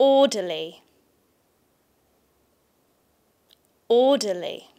orderly orderly